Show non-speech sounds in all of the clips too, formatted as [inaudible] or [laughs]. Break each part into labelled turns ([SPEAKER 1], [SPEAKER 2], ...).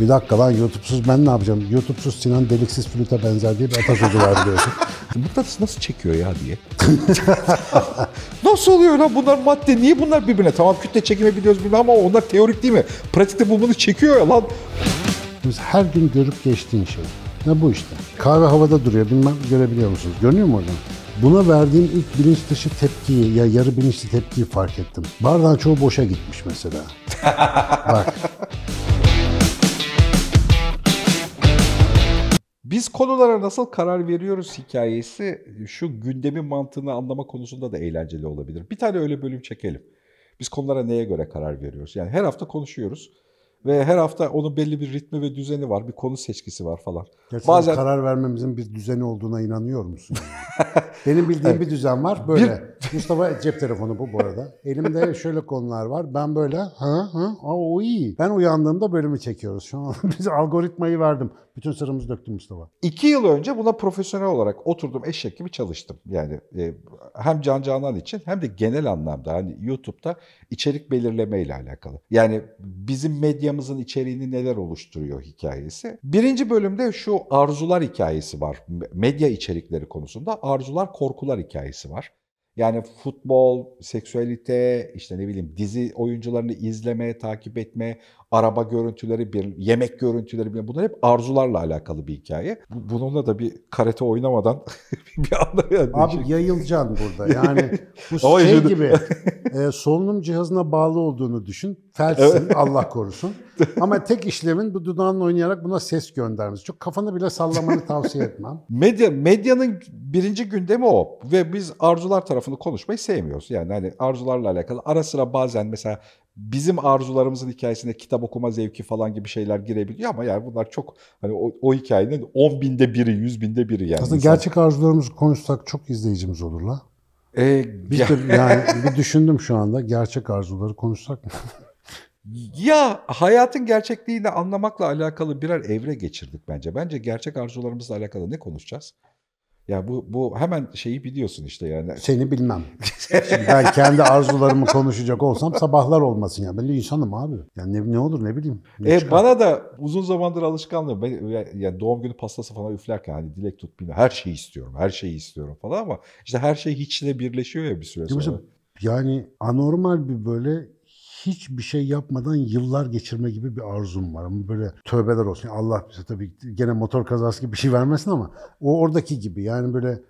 [SPEAKER 1] Bir dakika lan YouTube'suz ben ne yapacağım? YouTube'suz Sinan deliksiz flüte benzer diye bir atasözü var biliyorsun. [laughs] Bu bunlar nasıl çekiyor ya diye. [laughs] nasıl oluyor lan bunlar madde?
[SPEAKER 2] Niye bunlar birbirine? Tamam kütle çekimi biliyoruz bilmem ama onlar teorik değil mi? Pratikte bu bunu çekiyor ya lan.
[SPEAKER 1] Biz her gün görüp geçtiğin şey. Ne bu işte? Kahve havada duruyor. Bilmem görebiliyor musunuz? Görünüyor mu oradan? Buna verdiğim ilk bilinç dışı tepkiyi ya yarı bilinçli tepkiyi fark ettim. Bardağın çoğu boşa gitmiş mesela. [laughs] Bak.
[SPEAKER 2] Biz konulara nasıl karar veriyoruz hikayesi şu gündemin mantığını anlama konusunda da eğlenceli olabilir. Bir tane öyle bölüm çekelim.
[SPEAKER 1] Biz konulara neye
[SPEAKER 2] göre karar veriyoruz? Yani her hafta konuşuyoruz. Ve her hafta onun belli bir
[SPEAKER 1] ritmi ve düzeni var. Bir konu seçkisi var falan. Gerçekten Bazen... karar vermemizin bir düzeni olduğuna inanıyor musun? [laughs] Benim bildiğim evet. bir düzen var. Böyle. Bir... [laughs] Mustafa cep telefonu bu bu arada. Elimde şöyle konular var. Ben böyle ha ha aa, o iyi. Ben uyandığımda bölümü çekiyoruz. Şu an [laughs] biz algoritmayı verdim. Bütün sıramızı döktüm Mustafa. İki yıl önce buna profesyonel olarak
[SPEAKER 2] oturdum eşek gibi çalıştım. Yani e, hem Can Canan için hem de genel anlamda hani YouTube'da içerik belirleme ile alakalı. Yani bizim medya medyamızın içeriğini neler oluşturuyor hikayesi. Birinci bölümde şu arzular hikayesi var. Medya içerikleri konusunda arzular, korkular hikayesi var. Yani futbol, seksüelite, işte ne bileyim dizi oyuncularını izleme, takip etme, araba görüntüleri, bir yemek görüntüleri bunlar hep arzularla alakalı bir hikaye. Bununla da bir karate oynamadan
[SPEAKER 1] [laughs] bir anda yani. Abi şey- yayılcan burada. [laughs] Yani bu şey gibi [laughs] e, solunum cihazına bağlı olduğunu düşün. Felsin evet. Allah korusun. Ama tek işlemin bu dudağınla oynayarak buna ses göndermesi. Çok kafanı bile sallamanı tavsiye etmem. Medya medyanın
[SPEAKER 2] birinci gündemi o ve biz arzular tarafını konuşmayı sevmiyoruz. Yani hani arzularla alakalı ara sıra bazen mesela bizim arzularımızın hikayesine kitap okuma zevki falan gibi şeyler girebiliyor ama yani bunlar çok hani o, o hikayenin 10 binde biri, 100 binde biri
[SPEAKER 1] yani. Aslında gerçek arzularımızı konuşsak çok izleyicimiz olur la. E bir, tür, yani, bir düşündüm şu anda gerçek arzuları konuşsak mı? [laughs]
[SPEAKER 2] Ya hayatın gerçekliğini anlamakla alakalı birer evre geçirdik bence. Bence gerçek arzularımızla alakalı ne konuşacağız? Ya
[SPEAKER 1] bu bu hemen şeyi
[SPEAKER 2] biliyorsun işte yani.
[SPEAKER 1] Seni bilmem. [laughs] Şimdi ben kendi arzularımı konuşacak olsam sabahlar olmasın ya Ben insanım abi. Yani ne, ne olur ne bileyim. Ne e, bana
[SPEAKER 2] da uzun zamandır alışkanlığım. Ben, yani doğum günü pastası falan üflerken hani dilek tut bilmem. Her şeyi istiyorum. Her şeyi istiyorum falan ama işte her şey hiçle birleşiyor ya bir süre sonra.
[SPEAKER 1] Yani anormal bir böyle hiçbir şey yapmadan yıllar geçirme gibi bir arzum var. Ama böyle tövbeler olsun. Allah bize tabii gene motor kazası gibi bir şey vermesin ama o oradaki gibi yani böyle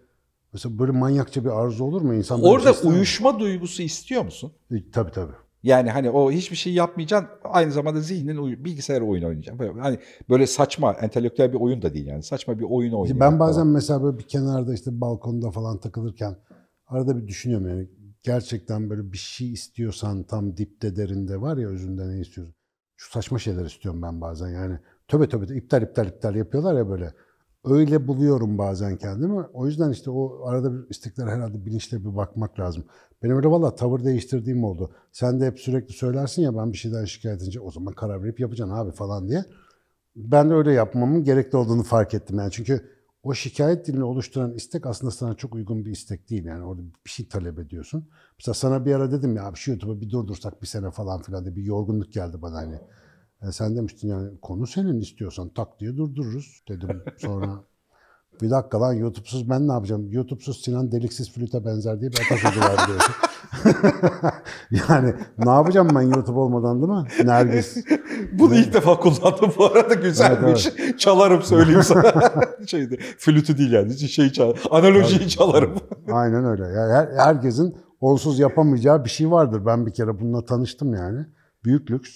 [SPEAKER 1] mesela böyle manyakça bir arzu olur mu insan? Orada şey
[SPEAKER 2] uyuşma mi? duygusu istiyor musun? E, tabii tabii. Yani hani o hiçbir şey yapmayacaksın aynı zamanda zihnin bilgisayar oyun oynayacaksın. Böyle, hani böyle saçma entelektüel bir oyun da değil yani saçma bir oyun oynayacaksın. Ben bazen falan.
[SPEAKER 1] mesela böyle bir kenarda işte balkonda falan takılırken arada bir düşünüyorum yani gerçekten böyle bir şey istiyorsan tam dipte derinde var ya özünde ne istiyorsun. Şu saçma şeyler istiyorum ben bazen yani. Töbe töbe iptal iptal iptal yapıyorlar ya böyle. Öyle buluyorum bazen kendimi. O yüzden işte o arada bir istiklal herhalde bilinçle bir bakmak lazım. Benim öyle valla tavır değiştirdiğim oldu. Sen de hep sürekli söylersin ya ben bir şeyden şikayet edince o zaman karar verip yapacaksın abi falan diye. Ben de öyle yapmamın gerekli olduğunu fark ettim yani. Çünkü o şikayet dilini oluşturan istek aslında sana çok uygun bir istek değil. Yani orada bir şey talep ediyorsun. Mesela sana bir ara dedim ya abi şu YouTube'u bir durdursak bir sene falan filan diye bir yorgunluk geldi bana hani. E sen demiştin yani konu senin istiyorsan tak diye durdururuz dedim sonra. [laughs] bir dakika lan YouTube'suz ben ne yapacağım? YouTube'suz Sinan deliksiz flüte benzer diye bir atasözü var diyorsun. [laughs] Yani ne yapacağım ben YouTube olmadan değil mi? Nergis. [laughs] Bunu ilk defa kullandım bu
[SPEAKER 2] arada güzelmiş. Evet, evet. [laughs] Çalarım söyleyeyim sana.
[SPEAKER 1] Şeydi, flütü değil yani. Şeyi şey çal analojiyi evet. çalarım. Aynen öyle. her, herkesin onsuz yapamayacağı bir şey vardır. Ben bir kere bununla tanıştım yani. Büyük lüks.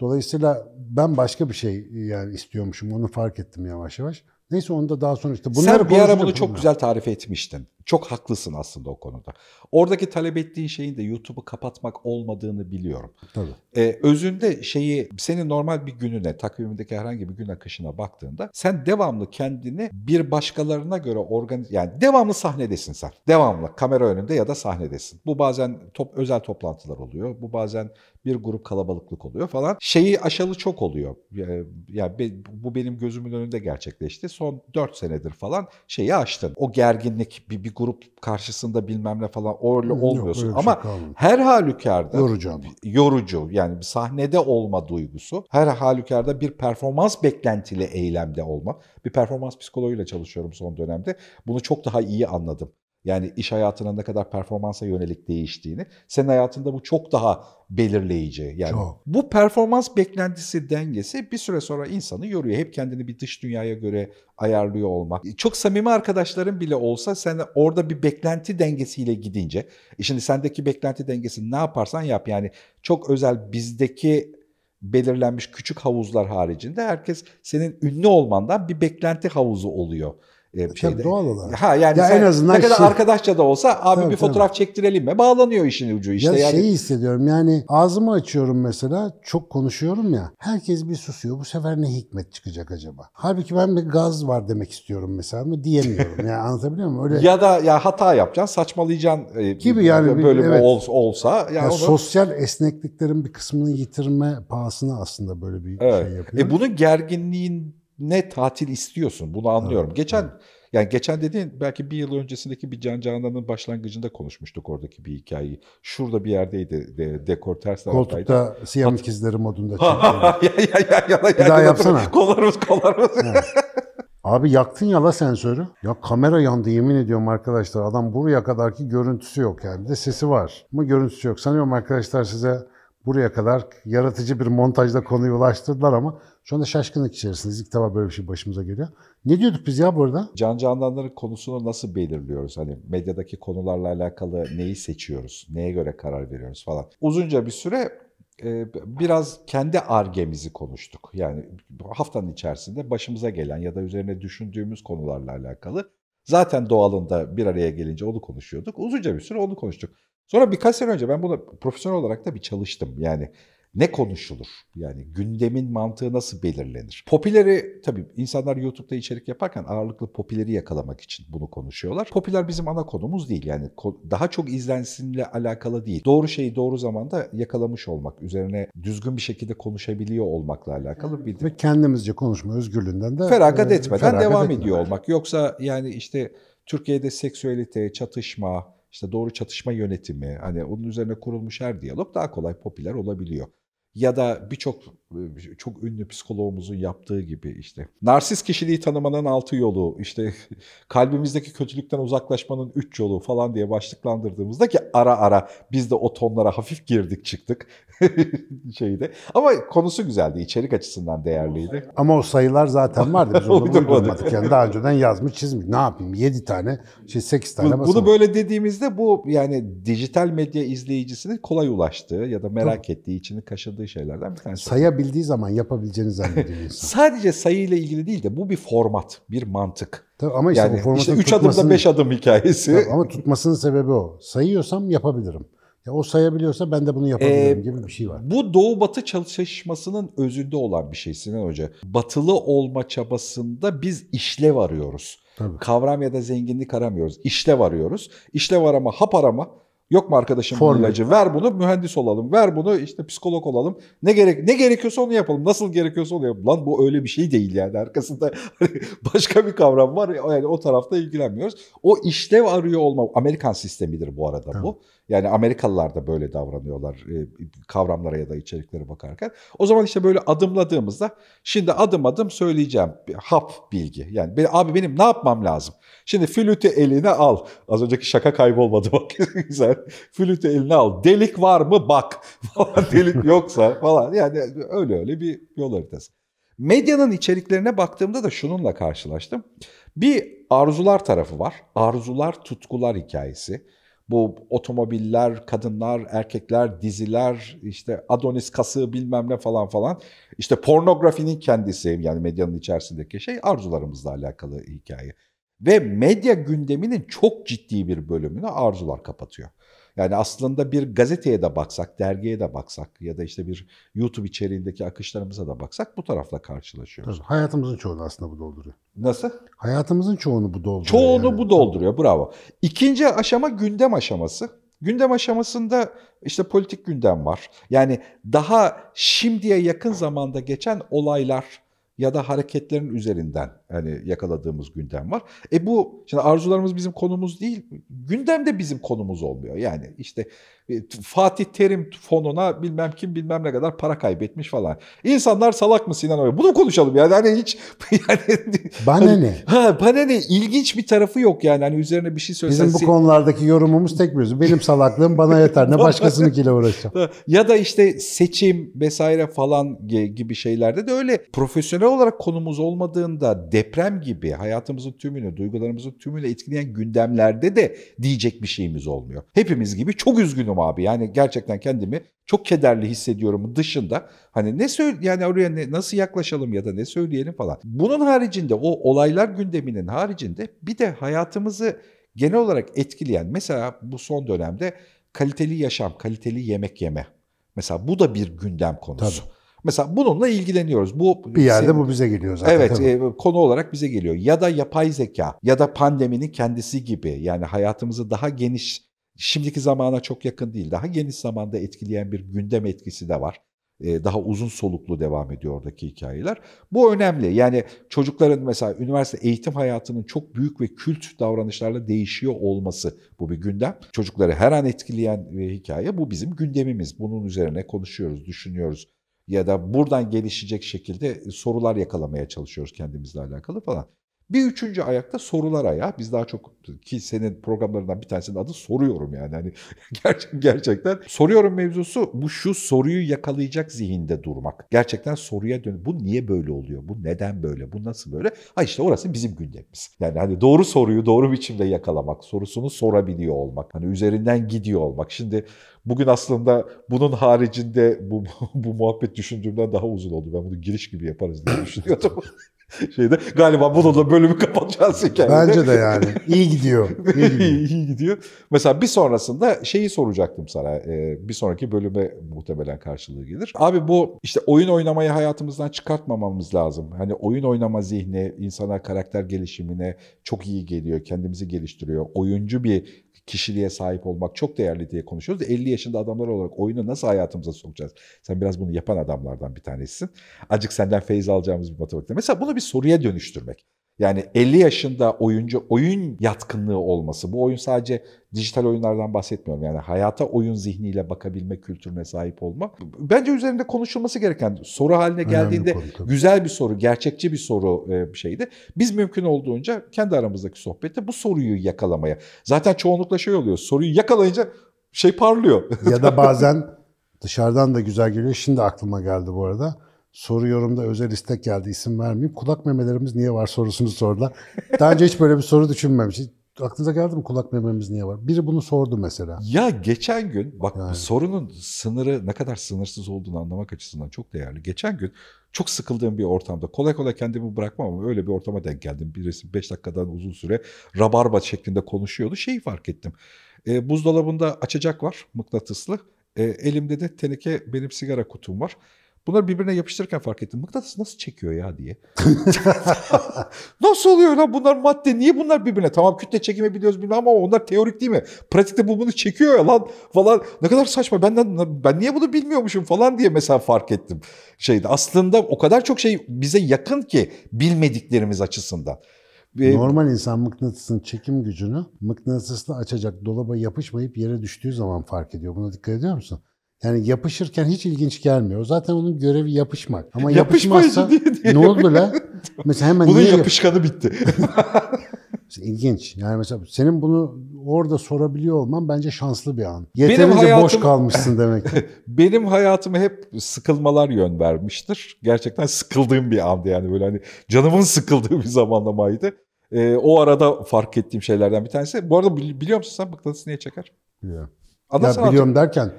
[SPEAKER 1] Dolayısıyla ben başka bir şey yani istiyormuşum. Onu fark ettim yavaş yavaş. Neyse onu da daha sonra işte bunları Sen bir ara bunu çok güzel
[SPEAKER 2] tarif etmiştin. Çok haklısın aslında o konuda. Oradaki talep ettiğin şeyin de YouTube'u kapatmak olmadığını biliyorum. Tabii. Ee, özünde şeyi senin normal bir gününe, takvimindeki herhangi bir gün akışına baktığında sen devamlı kendini bir başkalarına göre organize... Yani devamlı sahnedesin sen. Devamlı kamera önünde ya da sahnedesin. Bu bazen top, özel toplantılar oluyor. Bu bazen bir grup kalabalıklık oluyor falan. Şeyi aşalı çok oluyor. Ee, ya yani bu benim gözümün önünde gerçekleşti. Son 4 senedir falan şeyi aştın. O gerginlik bir, bir grup karşısında bilmem ne falan öyle olmuyorsun. Yok, öyle şey Ama şey her halükarda yorucu, yorucu yani bir sahnede olma duygusu. Her halükarda bir performans beklentili eylemde olma. Bir performans psikoloğuyla çalışıyorum son dönemde. Bunu çok daha iyi anladım. Yani iş hayatına ne kadar performansa yönelik değiştiğini. Senin hayatında bu çok daha belirleyici. Yani çok. bu performans beklentisi dengesi bir süre sonra insanı yoruyor. Hep kendini bir dış dünyaya göre ayarlıyor olmak. E, çok samimi arkadaşların bile olsa sen orada bir beklenti dengesiyle gidince. E, şimdi sendeki beklenti dengesi ne yaparsan yap. Yani çok özel bizdeki belirlenmiş küçük havuzlar haricinde herkes senin ünlü olmandan bir beklenti havuzu oluyor. E, e, şeyde. Tabii doğal olarak. Ha yani ya en azından ne kadar şey... arkadaşça da olsa abi tabii, bir fotoğraf tabii. çektirelim mi? Bağlanıyor işin ucu işte. Ya yani... şeyi
[SPEAKER 1] hissediyorum yani ağzımı açıyorum mesela çok konuşuyorum ya. Herkes bir susuyor. Bu sefer ne hikmet çıkacak acaba? Halbuki ben bir gaz var demek istiyorum mesela ama diyemiyorum. yani anlatabiliyor muyum? Öyle... [laughs]
[SPEAKER 2] Ya da ya hata yapacaksın, saçmalayacaksın e, gibi yani böyle bir, evet. ol, olsa yani ya onu... sosyal
[SPEAKER 1] esnekliklerin bir kısmını yitirme pahasına aslında böyle bir
[SPEAKER 2] evet. şey yapıyor. E bunu gerginliğin ne tatil istiyorsun bunu anlıyorum. Evet, geçen evet. yani geçen dediğin belki bir yıl öncesindeki bir Can Canan'ın başlangıcında konuşmuştuk oradaki bir hikayeyi. Şurada bir yerdeydi de, dekor ters taraftaydı. Koltukta
[SPEAKER 1] siyah Hat- ikizleri modunda çıktı. ya, ya, ya, ya, bir daha ya, yapsana.
[SPEAKER 2] Kollarımız kollarımız.
[SPEAKER 1] Abi yaktın yala sensörü. Ya kamera yandı yemin ediyorum arkadaşlar. Adam buraya kadarki görüntüsü yok yani. Bir de sesi var ama görüntüsü yok. Sanıyorum arkadaşlar size buraya kadar yaratıcı bir montajda konuyu ulaştırdılar ama şu anda şaşkınlık içerisindeyiz. İlk defa böyle bir şey başımıza geliyor. Ne diyorduk biz ya burada? Can candanların konusunu nasıl
[SPEAKER 2] belirliyoruz? Hani medyadaki konularla alakalı neyi seçiyoruz? Neye göre karar veriyoruz falan. Uzunca bir süre e, biraz kendi argemizi konuştuk. Yani haftanın içerisinde başımıza gelen ya da üzerine düşündüğümüz konularla alakalı. Zaten doğalında bir araya gelince onu konuşuyorduk. Uzunca bir süre onu konuştuk. Sonra birkaç sene önce ben bunu profesyonel olarak da bir çalıştım. Yani ne konuşulur? Yani gündemin mantığı nasıl belirlenir? Popüleri tabii insanlar YouTube'da içerik yaparken ağırlıklı popüleri yakalamak için bunu konuşuyorlar. Popüler bizim ana konumuz değil yani daha çok izlensinle alakalı değil. Doğru şeyi doğru zamanda yakalamış olmak, üzerine düzgün bir şekilde konuşabiliyor olmakla alakalı bir Ve kendimizce
[SPEAKER 1] konuşma özgürlüğünden de feragat e, etmeden feragat devam etmeden. ediyor
[SPEAKER 2] olmak. Yoksa yani işte Türkiye'de seksüelite, çatışma, işte doğru çatışma yönetimi hani onun üzerine kurulmuş her diyalog daha kolay popüler olabiliyor ya da birçok çok ünlü psikoloğumuzun yaptığı gibi işte. Narsist kişiliği tanımanın altı yolu, işte [laughs] kalbimizdeki kötülükten uzaklaşmanın üç yolu falan diye başlıklandırdığımızda ki ara ara biz de o tonlara hafif girdik çıktık [laughs] şeyde. Ama konusu güzeldi, içerik açısından değerliydi.
[SPEAKER 1] Ama o sayılar zaten vardı. Biz [laughs] onu uydurmadık yani daha önceden yazmış çizmiş. Ne yapayım 7 tane, şey 8 tane Bunu, bunu
[SPEAKER 2] böyle dediğimizde bu yani dijital medya izleyicisinin kolay ulaştığı ya da merak Hı. ettiği, içini kaşıdığı şaşırdığı şeylerden bir tanesi. Sayabildiği zaman yapabileceğini zannediyor insan. [laughs] Sadece sayıyla ilgili değil de bu bir format, bir mantık. Tabii ama işte yani, bu formatın işte üç tutmasının... adımda beş adım hikayesi. Tabii
[SPEAKER 1] ama tutmasının sebebi o. Sayıyorsam yapabilirim. Ya o sayabiliyorsa ben de bunu yapabilirim ee, gibi bir şey var.
[SPEAKER 2] Bu Doğu Batı çalışmasının özünde olan bir şey Sinan Hoca. Batılı olma çabasında biz işlev arıyoruz. Tabii. Kavram ya da zenginlik aramıyoruz. İşlev arıyoruz. İşlev arama, hap arama Yok mu arkadaşım Formül. ilacı? Ver bunu mühendis olalım. Ver bunu işte psikolog olalım. Ne gerek ne gerekiyorsa onu yapalım. Nasıl gerekiyorsa onu yapalım. Lan bu öyle bir şey değil yani. Arkasında [laughs] hani başka bir kavram var. Yani o tarafta ilgilenmiyoruz. O işlev arıyor olma Amerikan sistemidir bu arada evet. bu. Yani Amerikalılar da böyle davranıyorlar e, kavramlara ya da içeriklere bakarken. O zaman işte böyle adımladığımızda şimdi adım adım söyleyeceğim hap bilgi. Yani abi benim ne yapmam lazım? Şimdi flütü eline al. Az önceki şaka kaybolmadı bak [laughs] güzel. flütü eline al. Delik var mı bak. [laughs] Falan delik yoksa falan. Yani öyle öyle bir yol haritası. Medyanın içeriklerine baktığımda da şununla karşılaştım. Bir arzular tarafı var. Arzular tutkular hikayesi bu otomobiller, kadınlar, erkekler, diziler, işte Adonis kası bilmem ne falan falan. İşte pornografinin kendisi yani medyanın içerisindeki şey arzularımızla alakalı hikaye. Ve medya gündeminin çok ciddi bir bölümünü arzular kapatıyor. Yani aslında bir gazeteye de baksak, dergiye de baksak ya da işte bir YouTube içeriğindeki akışlarımıza da baksak bu tarafla karşılaşıyoruz. Tabii, hayatımızın çoğunu aslında bu dolduruyor. Nasıl? Hayatımızın çoğunu bu dolduruyor. Çoğunu yani. bu dolduruyor, bravo. İkinci aşama gündem aşaması. Gündem aşamasında işte politik gündem var. Yani daha şimdiye yakın zamanda geçen olaylar ya da hareketlerin üzerinden hani yakaladığımız gündem var. E bu şimdi arzularımız bizim konumuz değil. Gündem de bizim konumuz olmuyor. Yani işte e, Fatih Terim fonuna bilmem kim bilmem ne kadar para kaybetmiş falan. İnsanlar salak mı Sinan Oya? Bunu konuşalım yani [laughs] [laughs] hani hiç yani bana ne? Ha bana ne? İlginç bir tarafı yok yani hani üzerine
[SPEAKER 1] bir şey söylesen. Bizim bu konulardaki yorumumuz tek bir. Benim salaklığım bana yeter. Ne [laughs] başkasınınkiyle uğraşacağım.
[SPEAKER 2] ya da işte seçim vesaire falan gibi şeylerde de öyle profesyonel olarak konumuz olmadığında deprem gibi hayatımızın tümünü, duygularımızın tümüyle etkileyen gündemlerde de diyecek bir şeyimiz olmuyor. Hepimiz gibi çok üzgünüm abi. Yani gerçekten kendimi çok kederli hissediyorum dışında. Hani ne söyle yani oraya ne, nasıl yaklaşalım ya da ne söyleyelim falan. Bunun haricinde o olaylar gündeminin haricinde bir de hayatımızı genel olarak etkileyen mesela bu son dönemde kaliteli yaşam, kaliteli yemek yeme. Mesela bu da bir gündem konusu. Tabii. Mesela bununla ilgileniyoruz. Bu bir yerde senin, bu bize geliyor zaten. Evet, e, konu olarak bize geliyor. Ya da yapay zeka ya da pandeminin kendisi gibi yani hayatımızı daha geniş şimdiki zamana çok yakın değil, daha geniş zamanda etkileyen bir gündem etkisi de var e, daha uzun soluklu devam ediyor oradaki hikayeler. Bu önemli. Yani çocukların mesela üniversite eğitim hayatının çok büyük ve kült davranışlarla değişiyor olması bu bir gündem. Çocukları her an etkileyen e, hikaye bu bizim gündemimiz. Bunun üzerine konuşuyoruz, düşünüyoruz, ya da buradan gelişecek şekilde e, sorular yakalamaya çalışıyoruz kendimizle alakalı falan. Bir üçüncü ayakta sorular ayağı. Biz daha çok ki senin programlarından bir tanesinin adı soruyorum yani. Hani [laughs] gerçek, gerçekten soruyorum mevzusu bu şu soruyu yakalayacak zihinde durmak. Gerçekten soruya dön. Bu niye böyle oluyor? Bu neden böyle? Bu nasıl böyle? Ha işte orası bizim gündemimiz. Yani hani doğru soruyu doğru biçimde yakalamak, sorusunu sorabiliyor olmak. Hani üzerinden gidiyor olmak. Şimdi bugün aslında bunun haricinde bu, [laughs] bu muhabbet düşündüğümden daha uzun oldu. Ben bunu giriş gibi yaparız diye [laughs] düşünüyordum. [laughs] şeyde galiba bununla bölümü kapatacağız hikayede. Bence de yani. İyi gidiyor. [laughs] İyi gidiyor. iyi, iyi gidiyor. Mesela bir sonrasında şeyi soracaktım sana. Ee, bir sonraki bölüme muhtemelen karşılığı gelir. Abi bu işte oyun oynamayı hayatımızdan çıkartmamamız lazım. Hani oyun oynama zihni insana karakter gelişimine çok iyi geliyor. Kendimizi geliştiriyor. Oyuncu bir kişiliğe sahip olmak çok değerli diye konuşuyoruz. 50 yaşında adamlar olarak oyunu nasıl hayatımıza sokacağız? Sen biraz bunu yapan adamlardan bir tanesisin. Acık senden feyiz alacağımız bir matematikte. Mesela bunu bir soruya dönüştürmek. Yani 50 yaşında oyuncu oyun yatkınlığı olması. Bu oyun sadece dijital oyunlardan bahsetmiyorum. Yani hayata oyun zihniyle bakabilme kültürüne sahip olma. Bence üzerinde konuşulması gereken soru haline geldiğinde konu, güzel bir soru, gerçekçi bir soru e, bir şeydi. Biz mümkün olduğunca kendi aramızdaki sohbette bu soruyu yakalamaya. Zaten çoğunlukla şey oluyor. Soruyu yakalayınca şey parlıyor.
[SPEAKER 1] ya da [laughs] bazen dışarıdan da güzel geliyor. Şimdi aklıma geldi bu arada soru yorumda özel istek geldi isim vermeyeyim. Kulak memelerimiz niye var sorusunu sordular. Daha önce hiç böyle bir soru düşünmemiş. Aklınıza geldi mi kulak mememiz niye var? Biri bunu sordu mesela. Ya
[SPEAKER 2] geçen gün bak yani. sorunun sınırı ne kadar sınırsız olduğunu anlamak açısından çok değerli. Geçen gün çok sıkıldığım bir ortamda kolay kolay kendimi bırakmam ama öyle bir ortama denk geldim. Birisi 5 dakikadan uzun süre rabarba şeklinde konuşuyordu. Şeyi fark ettim. E, buzdolabında açacak var mıknatıslı. E, elimde de teneke benim sigara kutum var. Bunları birbirine yapıştırırken fark ettim. Mıknatıs nasıl çekiyor ya diye. [laughs] nasıl oluyor lan bunlar madde? Niye bunlar birbirine? Tamam kütle çekimi biliyoruz bilmem ama onlar teorik değil mi? Pratikte bu bunu çekiyor ya lan falan. Ne kadar saçma. Benden ben niye bunu bilmiyormuşum falan diye mesela fark ettim. Şeyde aslında o kadar çok şey bize yakın
[SPEAKER 1] ki bilmediklerimiz açısından. Normal insan mıknatısın çekim gücünü mıknatısla açacak dolaba yapışmayıp yere düştüğü zaman fark ediyor. Buna dikkat ediyor musun? Yani yapışırken hiç ilginç gelmiyor. Zaten onun görevi yapışmak. Ama yapışmazsa diye, diye ne oldu la? [laughs] Mesela hemen Bunun niye yapışkanı yap bitti. [laughs] İlginç. Yani mesela senin bunu orada sorabiliyor olman bence şanslı bir an. Yeterince benim hayatım, boş kalmışsın demek. [laughs]
[SPEAKER 2] benim hayatıma hep sıkılmalar yön vermiştir. Gerçekten sıkıldığım bir andı yani böyle hani canımın sıkıldığı bir zamanlamaydı. Ee, o arada fark ettiğim şeylerden bir tanesi. Bu arada biliyor musun sen mıknatıs niye çeker?
[SPEAKER 1] Biliyorum. ya biliyorum artık. derken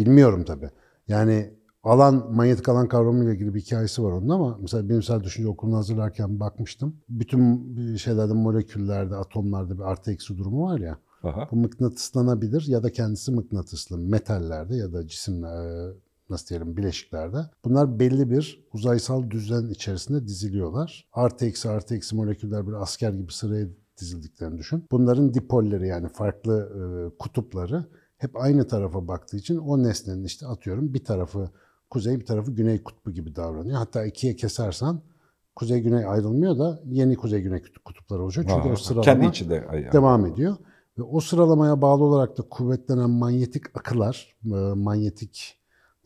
[SPEAKER 1] Bilmiyorum tabi. Yani alan, manyetik alan kavramıyla ilgili bir hikayesi var onun ama mesela benim sadece düşünce okulunu hazırlarken bakmıştım. Bütün şeylerde, moleküllerde, atomlarda bir artı eksi durumu var ya. Aha. Bu mıknatıslanabilir ya da kendisi mıknatıslı metallerde ya da cisimler, e, nasıl diyelim bileşiklerde. Bunlar belli bir uzaysal düzen içerisinde diziliyorlar. Artı eksi artı eksi moleküller bir asker gibi sıraya dizildiklerini düşün. Bunların dipolleri yani farklı e, kutupları hep aynı tarafa baktığı için o nesnenin işte atıyorum bir tarafı kuzey bir tarafı güney kutbu gibi davranıyor. Hatta ikiye kesersen kuzey güney ayrılmıyor da yeni kuzey güney kutupları oluşuyor. Çünkü Aa, o sıralama kendi içinde devam ediyor. Ve o sıralamaya bağlı olarak da kuvvetlenen manyetik akılar, manyetik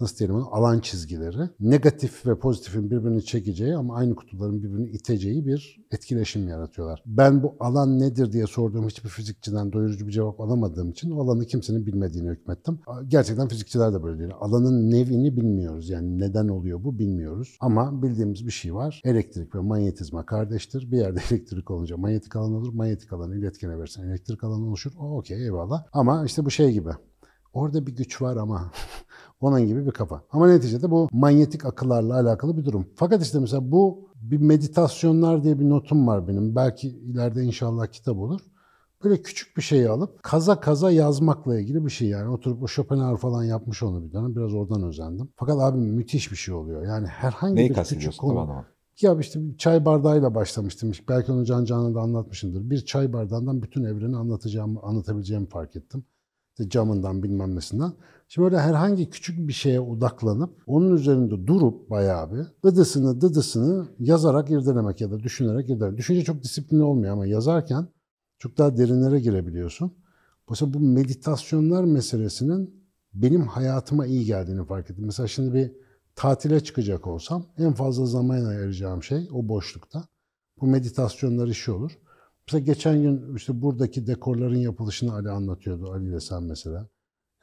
[SPEAKER 1] nasıl diyelim onu, alan çizgileri negatif ve pozitifin birbirini çekeceği ama aynı kutuların birbirini iteceği bir etkileşim yaratıyorlar. Ben bu alan nedir diye sorduğum hiçbir fizikçiden doyurucu bir cevap alamadığım için o alanı kimsenin bilmediğini hükmettim. Gerçekten fizikçiler de böyle diyor. Alanın nevini bilmiyoruz. Yani neden oluyor bu bilmiyoruz. Ama bildiğimiz bir şey var. Elektrik ve manyetizma kardeştir. Bir yerde [laughs] elektrik olunca manyetik alan olur. Manyetik alanı iletkene versen elektrik alanı oluşur. O okey eyvallah. Ama işte bu şey gibi. Orada bir güç var ama onun gibi bir kafa. Ama neticede bu manyetik akıllarla alakalı bir durum. Fakat işte mesela bu bir meditasyonlar diye bir notum var benim. Belki ileride inşallah kitap olur. Böyle küçük bir şeyi alıp kaza kaza yazmakla ilgili bir şey yani. Oturup o Schopenhauer falan yapmış onu bir dönem. Biraz oradan özendim. Fakat abi müthiş bir şey oluyor. Yani herhangi Neyi bir küçük konu. Tamam. Ya işte bir çay bardağıyla başlamıştım. Belki onu Can Can'a da anlatmışımdır. Bir çay bardağından bütün evreni anlatacağım, anlatabileceğimi fark ettim. İşte camından bilmem nesinden. Şimdi böyle herhangi küçük bir şeye odaklanıp onun üzerinde durup bayağı bir dıdısını dıdısını yazarak irdelemek ya da düşünerek irdelemek. Düşünce çok disiplinli olmuyor ama yazarken çok daha derinlere girebiliyorsun. Mesela bu meditasyonlar meselesinin benim hayatıma iyi geldiğini fark ettim. Mesela şimdi bir tatile çıkacak olsam en fazla zaman ayıracağım şey o boşlukta. Bu meditasyonlar işi olur. Mesela geçen gün işte buradaki dekorların yapılışını Ali anlatıyordu, Ali ile sen mesela.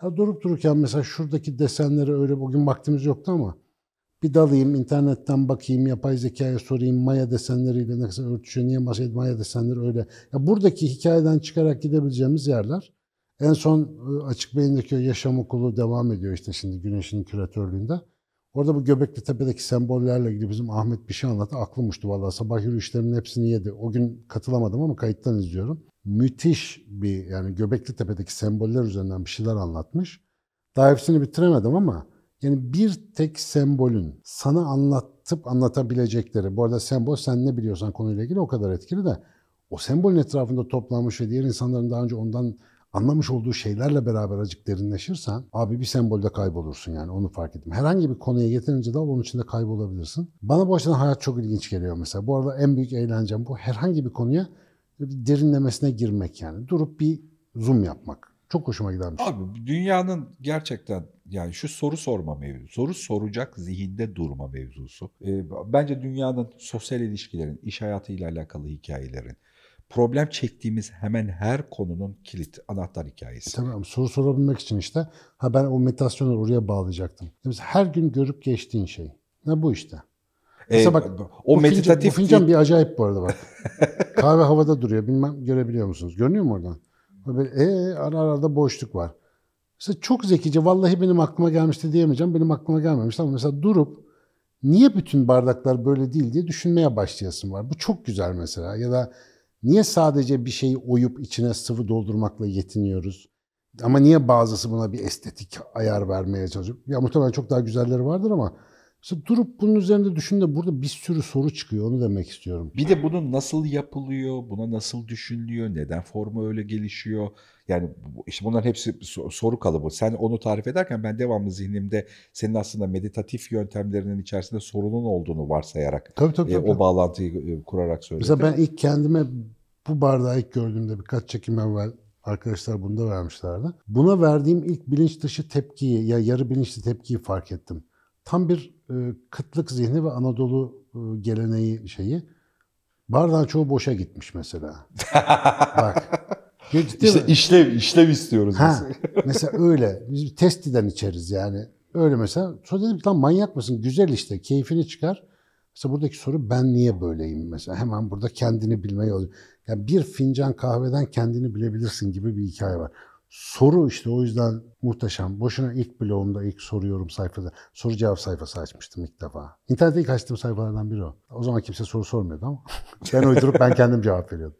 [SPEAKER 1] Ya durup dururken mesela şuradaki desenleri öyle bugün vaktimiz yoktu ama bir dalayım, internetten bakayım, yapay zekaya sorayım, maya desenleriyle ne kadar örtüşüyor, niye bahsediyor, maya desenleri öyle. Ya buradaki hikayeden çıkarak gidebileceğimiz yerler. En son ıı, Açık Beyindeki Yaşam Okulu devam ediyor işte şimdi Güneş'in küratörlüğünde. Orada bu Göbekli Tepe'deki sembollerle ilgili bizim Ahmet bir şey anlattı. Aklım uçtu vallahi. Sabah yürüyüşlerimin hepsini yedi. O gün katılamadım ama kayıttan izliyorum. Müthiş bir yani Göbekli Tepe'deki semboller üzerinden bir şeyler anlatmış. Daha hepsini bitiremedim ama yani bir tek sembolün sana anlatıp anlatabilecekleri. Bu arada sembol sen ne biliyorsan konuyla ilgili o kadar etkili de o sembolün etrafında toplanmış ve diğer insanların daha önce ondan anlamış olduğu şeylerle beraber acık derinleşirsen abi bir sembolde kaybolursun yani onu fark ettim. Herhangi bir konuya yeterince dal onun içinde kaybolabilirsin. Bana bu açıdan hayat çok ilginç geliyor mesela. Bu arada en büyük eğlencem bu. Herhangi bir konuya derinlemesine girmek yani. Durup bir zoom yapmak. Çok hoşuma giden bir şey. Abi dünyanın gerçekten yani şu soru
[SPEAKER 2] sorma mevzusu, soru soracak zihinde durma mevzusu. Ee, bence dünyanın sosyal ilişkilerin, iş hayatıyla alakalı hikayelerin, problem çektiğimiz hemen her konunun
[SPEAKER 1] kilit, anahtar hikayesi. E, tamam soru sorabilmek için işte. Ha ben o meditasyonu oraya bağlayacaktım. Mesela her gün görüp geçtiğin şey. Ne bu işte? E, mesela ee, bak o meditatif fincan, fincan bir acayip bu arada bak. [laughs] Kahve havada duruyor. Bilmem görebiliyor musunuz? Görünüyor mu oradan? Böyle ee, ara ara da boşluk var. Mesela çok zekice vallahi benim aklıma gelmişti diyemeyeceğim. Benim aklıma gelmemişti ama mesela durup niye bütün bardaklar böyle değil diye düşünmeye başlayasın var. Bu çok güzel mesela. Ya da Niye sadece bir şeyi oyup içine sıvı doldurmakla yetiniyoruz? Ama niye bazısı buna bir estetik ayar vermeye çalışıyor? Ya muhtemelen çok daha güzelleri vardır ama Mesela durup bunun üzerinde düşünün de burada bir sürü soru çıkıyor onu demek istiyorum.
[SPEAKER 2] Bir de bunun nasıl yapılıyor, buna nasıl düşünülüyor, neden forma öyle gelişiyor? Yani işte bunların hepsi soru kalıbı. Sen onu tarif ederken ben devamlı zihnimde senin aslında meditatif yöntemlerinin içerisinde sorunun olduğunu varsayarak tabii, tabii, e, tabii. o bağlantıyı e, kurarak söyledim. Mesela ben ilk
[SPEAKER 1] kendime bu bardağı ilk gördüğümde birkaç çekim evvel arkadaşlar bunu da vermişlerdi. Buna verdiğim ilk bilinç dışı tepkiyi ya yarı bilinçli tepkiyi fark ettim tam bir e, kıtlık zihni ve Anadolu e, geleneği şeyi. Bardağın çoğu boşa gitmiş mesela. [laughs] Bak. Ciddi işte işlev, işlev istiyoruz ha, mesela. [laughs] mesela öyle. Biz bir testiden içeriz yani. Öyle mesela. Sonra dedim tam manyak mısın? Güzel işte. Keyfini çıkar. Mesela buradaki soru ben niye böyleyim mesela? Hemen burada kendini bilmeyi oluyor. Yani bir fincan kahveden kendini bilebilirsin gibi bir hikaye var. Soru işte o yüzden muhteşem. Boşuna ilk blogumda ilk soruyorum sayfada. Soru cevap sayfası açmıştım ilk defa. İnternette ilk açtığım sayfalardan biri o. O zaman kimse soru sormuyordu ama [laughs] ben uydurup ben kendim
[SPEAKER 2] cevap veriyordum.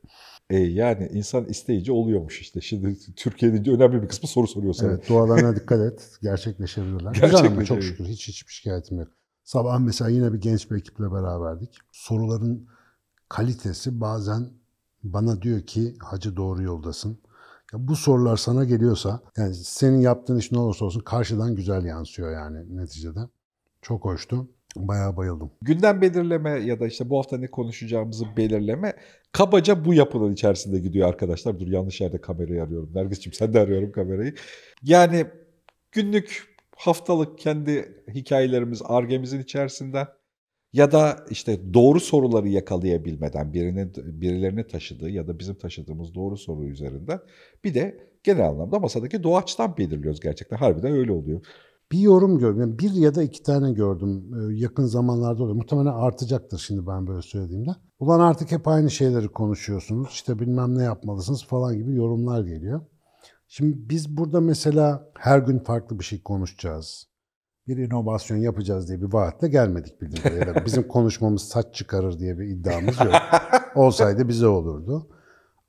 [SPEAKER 2] E yani insan isteyici oluyormuş işte. Şimdi Türkiye'nin önemli bir kısmı soru soruyor sana. Evet dualarına
[SPEAKER 1] dikkat et. Gerçekleşebilirler. Gerçekleşebilirler. Çok şükür hiç hiçbir şikayetim yok. Sabah mesela yine bir genç bir ekiple beraberdik. Soruların kalitesi bazen bana diyor ki hacı doğru yoldasın bu sorular sana geliyorsa yani senin yaptığın iş ne olursa olsun karşıdan güzel yansıyor yani neticede. Çok hoştu. Bayağı bayıldım.
[SPEAKER 2] Gündem belirleme ya da işte bu hafta ne konuşacağımızı belirleme kabaca bu yapının içerisinde gidiyor arkadaşlar. Dur yanlış yerde kamerayı arıyorum. Nergis'ciğim sen de arıyorum kamerayı. Yani günlük haftalık kendi hikayelerimiz, argemizin içerisinden ya da işte doğru soruları yakalayabilmeden birinin birilerini taşıdığı ya da bizim taşıdığımız doğru soru üzerinde
[SPEAKER 1] bir de genel anlamda masadaki doğaçtan belirliyoruz gerçekten. Harbiden öyle oluyor. Bir yorum gördüm. Yani bir ya da iki tane gördüm ee, yakın zamanlarda oluyor. Muhtemelen artacaktır şimdi ben böyle söylediğimde. Ulan artık hep aynı şeyleri konuşuyorsunuz. İşte bilmem ne yapmalısınız falan gibi yorumlar geliyor. Şimdi biz burada mesela her gün farklı bir şey konuşacağız bir inovasyon yapacağız diye bir vaatle gelmedik bildiğim Bizim [laughs] konuşmamız saç çıkarır diye bir iddiamız yok. Olsaydı bize olurdu.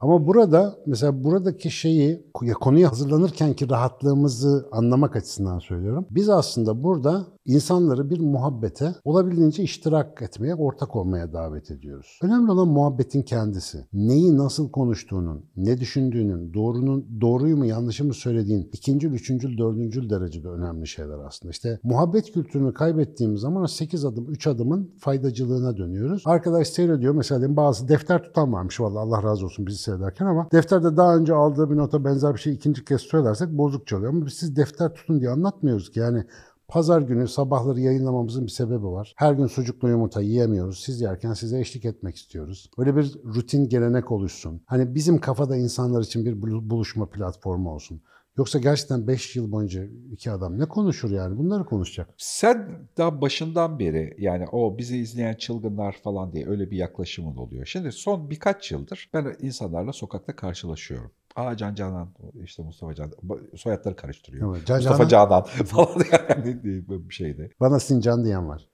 [SPEAKER 1] Ama burada mesela buradaki şeyi ya konuya hazırlanırkenki rahatlığımızı anlamak açısından söylüyorum. Biz aslında burada İnsanları bir muhabbete olabildiğince iştirak etmeye, ortak olmaya davet ediyoruz. Önemli olan muhabbetin kendisi. Neyi nasıl konuştuğunun, ne düşündüğünün, doğrunun, doğruyu mu yanlışı mı söylediğin ikincül, üçüncü, dördüncü derecede önemli şeyler aslında. İşte muhabbet kültürünü kaybettiğimiz zaman 8 adım, 3 adımın faydacılığına dönüyoruz. Arkadaş seyrediyor mesela bazı defter tutan varmış valla Allah razı olsun bizi seyrederken ama defterde daha önce aldığı bir nota benzer bir şey ikinci kez söylersek bozuk çalıyor. Ama biz siz defter tutun diye anlatmıyoruz ki yani Pazar günü sabahları yayınlamamızın bir sebebi var. Her gün sucuklu yumurta yiyemiyoruz. Siz yerken size eşlik etmek istiyoruz. Böyle bir rutin gelenek oluşsun. Hani bizim kafada insanlar için bir buluşma platformu olsun. Yoksa gerçekten 5 yıl boyunca iki adam ne konuşur yani? Bunları konuşacak. Sen daha başından beri yani o bizi izleyen çılgınlar falan diye öyle
[SPEAKER 2] bir yaklaşımın oluyor. Şimdi son birkaç yıldır ben insanlarla sokakta karşılaşıyorum. Aa Can Canan işte Mustafa Canan, soyadları karıştırıyor. Evet, Can Mustafa Canan, [laughs] falan yani bir şeydi.
[SPEAKER 1] Bana Sincan diyen var.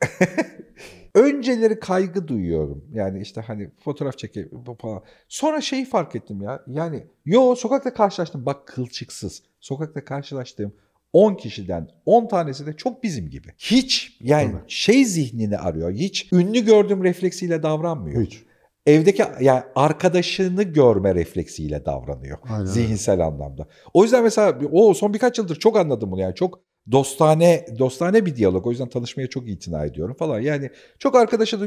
[SPEAKER 2] [laughs] Önceleri kaygı duyuyorum. Yani işte hani fotoğraf çekip falan. Sonra şeyi fark ettim ya. Yani yo sokakta karşılaştım bak kılçıksız. Sokakta karşılaştığım 10 kişiden 10 tanesi de çok bizim gibi. Hiç yani Tabii. şey zihnini arıyor. Hiç ünlü gördüğüm refleksiyle davranmıyor. Hiç evdeki yani arkadaşını görme refleksiyle davranıyor Aynen. zihinsel anlamda. O yüzden mesela o son birkaç yıldır çok anladım bunu yani çok dostane dostane bir diyalog. O yüzden tanışmaya çok itina ediyorum falan. Yani çok arkadaşını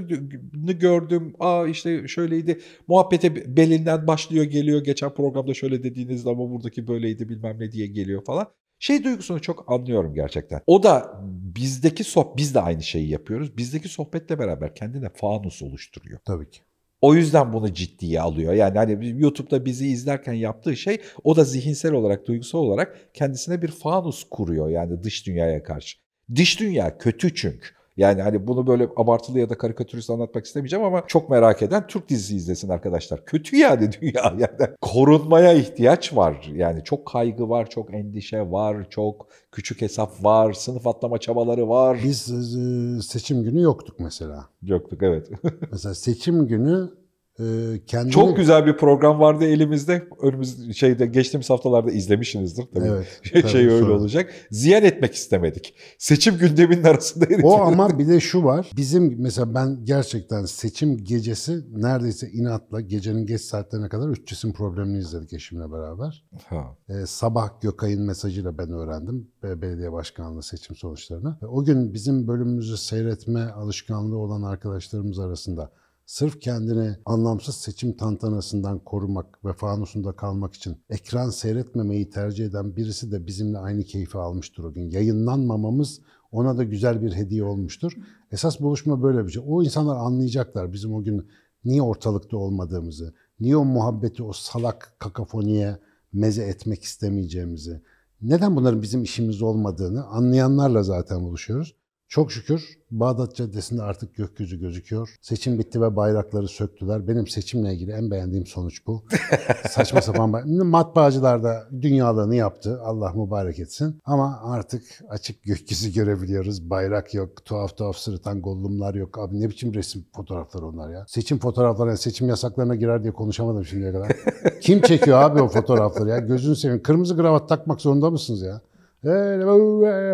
[SPEAKER 2] gördüm. Aa işte şöyleydi. Muhabbete belinden başlıyor geliyor. Geçen programda şöyle dediğinizde ama buradaki böyleydi bilmem ne diye geliyor falan. Şey duygusunu çok anlıyorum gerçekten. O da bizdeki sohbet, biz de aynı şeyi yapıyoruz. Bizdeki sohbetle beraber kendine fanus oluşturuyor. Tabii ki. O yüzden bunu ciddiye alıyor. Yani hani YouTube'da bizi izlerken yaptığı şey o da zihinsel olarak, duygusal olarak kendisine bir fanus kuruyor yani dış dünyaya karşı. Dış dünya kötü çünkü. Yani hani bunu böyle abartılı ya da karikatürist anlatmak istemeyeceğim ama çok merak eden Türk dizisi izlesin arkadaşlar. Kötü yani [laughs] dünya yani. Korunmaya ihtiyaç var. Yani çok kaygı var, çok endişe var, çok küçük hesap var, sınıf atlama
[SPEAKER 1] çabaları var. Biz e, seçim günü yoktuk mesela.
[SPEAKER 2] Yoktuk evet. [laughs] mesela
[SPEAKER 1] seçim günü ee, kendini... Çok güzel
[SPEAKER 2] bir program vardı elimizde. Önümüz şeyde geçtiğimiz haftalarda izlemişsinizdir tabii. Evet, [laughs] şey, şey öyle olacak. Ziyan etmek istemedik.
[SPEAKER 1] Seçim gündeminin [laughs] arasında. O ama bir de şu var. Bizim mesela ben gerçekten seçim gecesi neredeyse inatla gecenin geç saatlerine kadar üç Üççüs'ün problemini izledik eşimle beraber. Ha. Ee, sabah Gökay'ın mesajıyla ben öğrendim belediye başkanlığı seçim sonuçlarını. O gün bizim bölümümüzü seyretme alışkanlığı olan arkadaşlarımız arasında sırf kendini anlamsız seçim tantanasından korumak ve fanusunda kalmak için ekran seyretmemeyi tercih eden birisi de bizimle aynı keyfi almıştır o gün. Yayınlanmamamız ona da güzel bir hediye olmuştur. Esas buluşma böyle bir şey. O insanlar anlayacaklar bizim o gün niye ortalıkta olmadığımızı, niye o muhabbeti o salak kakafoniye meze etmek istemeyeceğimizi, neden bunların bizim işimiz olmadığını anlayanlarla zaten buluşuyoruz. Çok şükür Bağdat Caddesi'nde artık gökyüzü gözüküyor. Seçim bitti ve bayrakları söktüler. Benim seçimle ilgili en beğendiğim sonuç bu. [laughs] Saçma sapan bay- matbaacılar da dünyalarını yaptı. Allah mübarek etsin. Ama artık açık gökyüzü görebiliyoruz. Bayrak yok, tuhaf tuhaf sırıtan gollumlar yok. Abi ne biçim resim fotoğraflar onlar ya. Seçim fotoğrafları, yani seçim yasaklarına girer diye konuşamadım şimdiye kadar. [laughs] Kim çekiyor abi o fotoğrafları ya? Gözünü seveyim. Kırmızı kravat takmak zorunda mısınız ya?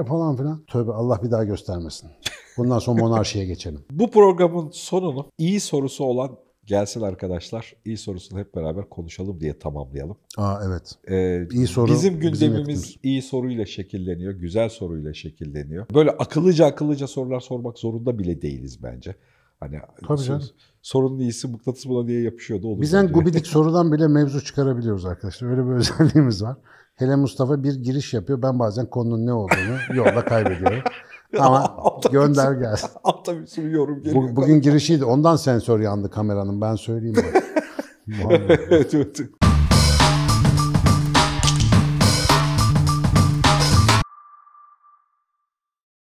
[SPEAKER 1] falan filan. Tövbe Allah bir daha göstermesin. Bundan sonra monarşiye geçelim.
[SPEAKER 2] Bu programın sonunu iyi sorusu olan gelsin arkadaşlar. İyi sorusunu hep beraber konuşalım diye tamamlayalım. Aa evet. Ee, iyi soru. Bizim gündemimiz bizim iyi soruyla şekilleniyor, güzel soruyla şekilleniyor. Böyle akıllıca akıllıca sorular sormak zorunda bile değiliz bence. Hani Tabii canım. sorunun iyisi mıknatıs buna diye yapışıyordu. Olur Bizden gubidik
[SPEAKER 1] sorudan bile mevzu çıkarabiliyoruz arkadaşlar. Öyle bir özelliğimiz var. Hele Mustafa bir giriş yapıyor. Ben bazen konunun ne olduğunu yolda kaybediyorum. [laughs] Ama gönder gelsin.
[SPEAKER 2] Altta [laughs] bir sürü yorum geliyor. Bu, bugün
[SPEAKER 1] girişiydi. Ondan sensör yandı kameranın. Ben söyleyeyim. [laughs] evet, evet.